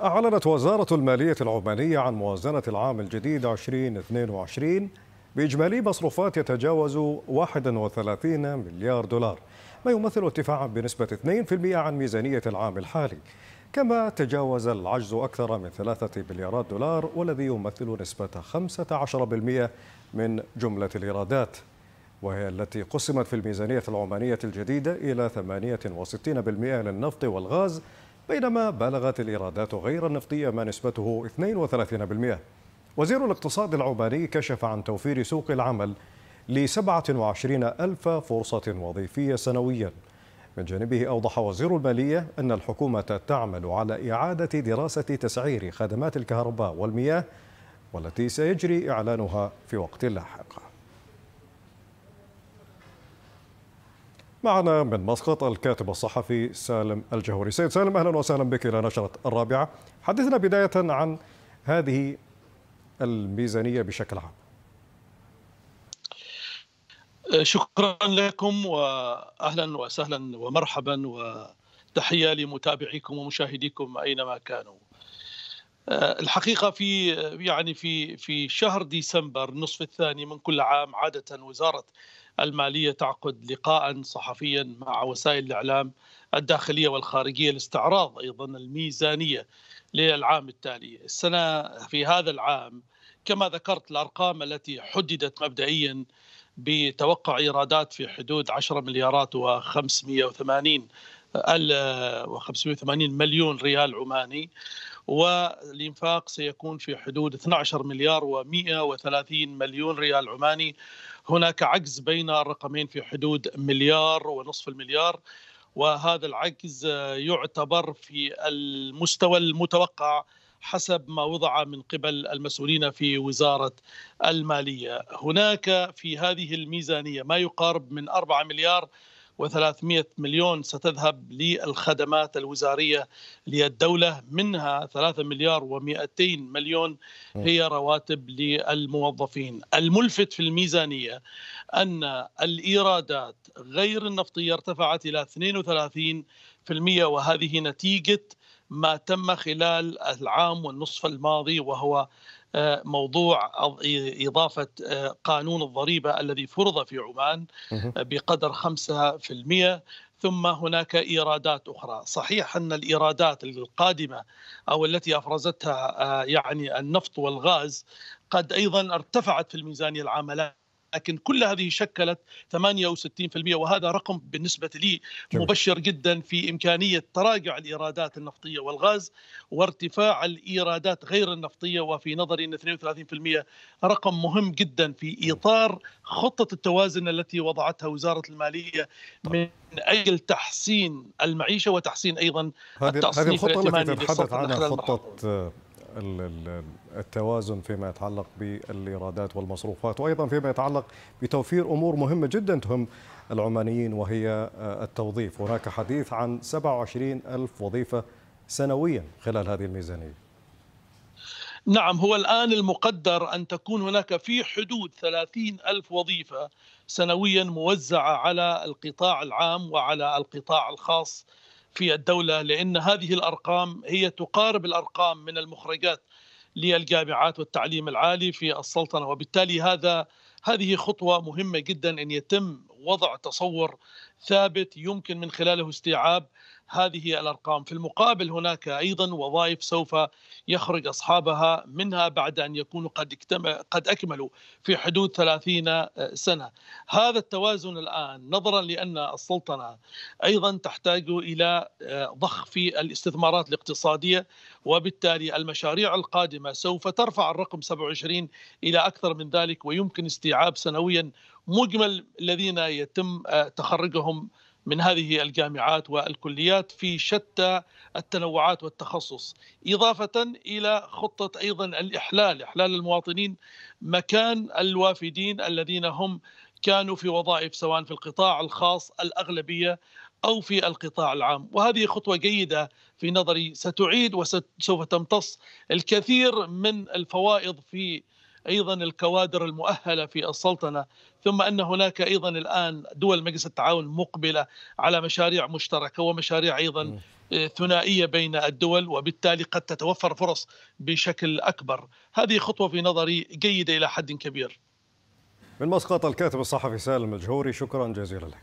أعلنت وزارة المالية العمانية عن موازنة العام الجديد 2022 بإجمالي مصروفات يتجاوز 31 مليار دولار ما يمثل ارتفاعا بنسبة 2% عن ميزانية العام الحالي كما تجاوز العجز أكثر من 3 مليارات دولار والذي يمثل نسبة 15% من جملة الإيرادات وهي التي قسمت في الميزانية العمانية الجديدة إلى 68% للنفط والغاز بينما بلغت الإيرادات غير النفطية ما نسبته 32% وزير الاقتصاد العماني كشف عن توفير سوق العمل ل 27 ألف فرصة وظيفية سنوياً من جانبه أوضح وزير المالية أن الحكومة تعمل على إعادة دراسة تسعير خدمات الكهرباء والمياه والتي سيجري إعلانها في وقت لاحق معنا من مسقط الكاتب الصحفي سالم الجهوري سيد سالم أهلا وسهلا بك إلى نشرة الرابعة حدثنا بداية عن هذه الميزانية بشكل عام أه، شكرا لكم واهلا وسهلا ومرحبا وتحيه لمتابعيكم ومشاهديكم اينما كانوا. أه، الحقيقه في يعني في في شهر ديسمبر النصف الثاني من كل عام عاده وزاره المالية تعقد لقاء صحفيا مع وسائل الإعلام الداخلية والخارجية لاستعراض أيضا الميزانية للعام التالي السنة في هذا العام كما ذكرت الأرقام التي حددت مبدئيا بتوقع ايرادات في حدود 10 مليارات و580 و580 مليون ريال عماني والإنفاق سيكون في حدود 12 مليار و130 مليون ريال عماني هناك عجز بين الرقمين في حدود مليار ونصف المليار وهذا العجز يعتبر في المستوى المتوقع حسب ما وضع من قبل المسؤولين في وزارة المالية هناك في هذه الميزانية ما يقارب من 4 مليار و300 مليون ستذهب للخدمات الوزارية للدولة منها 3 مليار و200 مليون هي رواتب للموظفين الملفت في الميزانية أن الإيرادات غير النفطية ارتفعت إلى 32% وهذه نتيجة ما تم خلال العام والنصف الماضي وهو آه، موضوع إضافة آه، قانون الضريبة الذي فرض في عمان آه، بقدر 5% ثم هناك ايرادات اخرى، صحيح ان الايرادات القادمه او التي افرزتها يعني النفط والغاز قد ايضا ارتفعت في الميزانيه العامه لكن كل هذه شكلت 68% وهذا رقم بالنسبة لي مبشر جدا في إمكانية تراجع الإيرادات النفطية والغاز وارتفاع الإيرادات غير النفطية وفي نظري أن 32% رقم مهم جدا في إطار خطة التوازن التي وضعتها وزارة المالية طيب. من أجل تحسين المعيشة وتحسين أيضا التصنيف هذه الخطة التي تتحدث عنها خطة التوازن فيما يتعلق بالإيرادات والمصروفات وأيضا فيما يتعلق بتوفير أمور مهمة جدا تهم العمانيين وهي آه، التوظيف هناك حديث عن 27 ألف وظيفة سنويا خلال هذه الميزانية نعم هو الآن المقدر أن تكون هناك في حدود 30 ألف وظيفة سنويا موزعة على القطاع العام وعلى القطاع الخاص في الدولة لأن هذه الأرقام هي تقارب الأرقام من المخرجات للجامعات والتعليم العالي في السلطنة وبالتالي هذا هذه خطوة مهمة جدا أن يتم وضع تصور ثابت يمكن من خلاله استيعاب هذه الارقام في المقابل هناك ايضا وظائف سوف يخرج اصحابها منها بعد ان يكونوا قد قد اكملوا في حدود 30 سنه هذا التوازن الان نظرا لان السلطنه ايضا تحتاج الى آه، ضخ في الاستثمارات الاقتصاديه وبالتالي المشاريع القادمه سوف ترفع الرقم 27 الى اكثر من ذلك ويمكن استيعاب سنويا مجمل الذين يتم آه، تخرجهم من هذه الجامعات والكليات في شتى التنوعات والتخصص إضافة إلى خطة أيضا الإحلال إحلال المواطنين مكان الوافدين الذين هم كانوا في وظائف سواء في القطاع الخاص الأغلبية أو في القطاع العام وهذه خطوة جيدة في نظري ستعيد وسوف تمتص الكثير من الفوائض في ايضا الكوادر المؤهله في السلطنه ثم ان هناك ايضا الان دول مجلس التعاون مقبله على مشاريع مشتركه ومشاريع ايضا ثنائيه بين الدول وبالتالي قد تتوفر فرص بشكل اكبر هذه خطوه في نظري جيده الى حد كبير من مسقط الكاتب الصحفي سالم الجهوري شكرا جزيلا لك